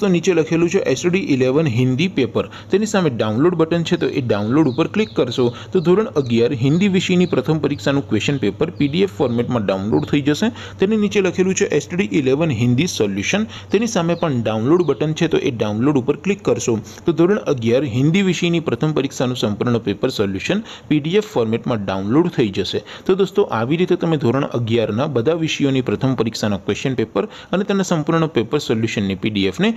દોસ્તો નીચે લખેલું છે એસડી ઇલેવન હિન્દી પેપર તેની સામે ડાઉનલોડ બટન છે તો એ ડાઉનલોડ ઉપર ક્લિક કરશો તો ધોરણ અગિયાર હિન્દી વિષયની પ્રથમ પરીક્ષાનું ક્વેશ્ચન પેપર પીડીએફ ફોર્મેટમાં ડાઉનલોડ થઈ જશે તેની નીચે લખેલું છે એસડી ઇલેવન હિન્દી સોલ્યુશન તેની સામે પણ ડાઉનલોડ બટન છે તો એ ડાઉનલોડ ઉપર ક્લિક કરશો તો ધોરણ અગિયાર હિન્દી વિષયની પ્રથમ પરીક્ષાનું સંપૂર્ણ પેપર સોલ્યુશન પીડીએફ ફોર્મેટમાં ડાઉનલોડ થઈ જશે તો દોસ્તો આવી રીતે તમે ધોરણ અગિયારના બધા વિષયોની પ્રથમ પરીક્ષાના ક્વેશ્ચન પેપર અને તેના સંપૂર્ણ પેપર સોલ્યુશનની પીડીએફને